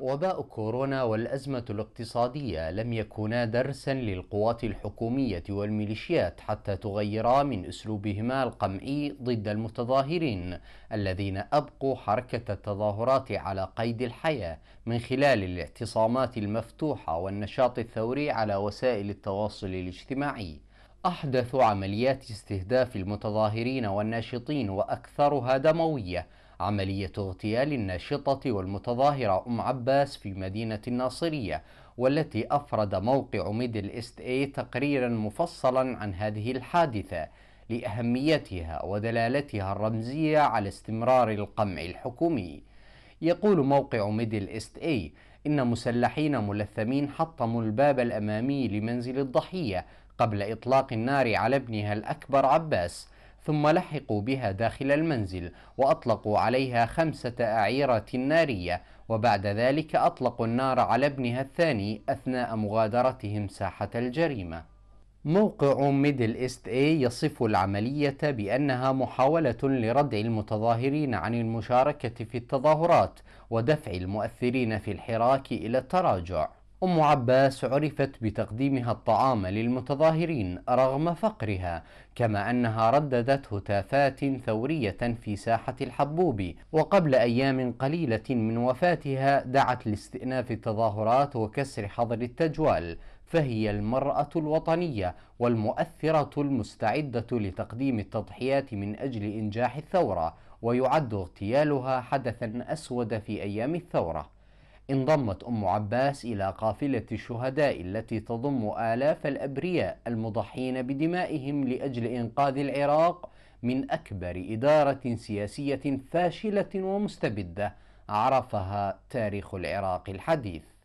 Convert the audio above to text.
وباء كورونا والأزمة الاقتصادية لم يكونا درسا للقوات الحكومية والميليشيات حتى تغيرا من أسلوبهما القمعي ضد المتظاهرين الذين أبقوا حركة التظاهرات على قيد الحياة من خلال الاعتصامات المفتوحة والنشاط الثوري على وسائل التواصل الاجتماعي أحدث عمليات استهداف المتظاهرين والناشطين وأكثرها دموية عملية اغتيال الناشطة والمتظاهرة أم عباس في مدينة الناصرية والتي أفرد موقع ميدل إست إي تقريرا مفصلا عن هذه الحادثة لأهميتها ودلالتها الرمزية على استمرار القمع الحكومي يقول موقع ميدل إست إي إن مسلحين ملثمين حطموا الباب الأمامي لمنزل الضحية قبل إطلاق النار على ابنها الأكبر عباس ثم لحقوا بها داخل المنزل وأطلقوا عليها خمسة أعيرة نارية وبعد ذلك أطلقوا النار على ابنها الثاني أثناء مغادرتهم ساحة الجريمة موقع ميدل إيست إي يصف العملية بأنها محاولة لردع المتظاهرين عن المشاركة في التظاهرات ودفع المؤثرين في الحراك إلى التراجع أم عباس عرفت بتقديمها الطعام للمتظاهرين رغم فقرها كما أنها رددت هتافات ثورية في ساحة الحبوب وقبل أيام قليلة من وفاتها دعت لاستئناف التظاهرات وكسر حظر التجوال فهي المرأة الوطنية والمؤثرة المستعدة لتقديم التضحيات من أجل إنجاح الثورة ويعد اغتيالها حدثا أسود في أيام الثورة انضمت أم عباس إلى قافلة الشهداء التي تضم آلاف الأبرياء المضحين بدمائهم لأجل إنقاذ العراق من أكبر إدارة سياسية فاشلة ومستبدة عرفها تاريخ العراق الحديث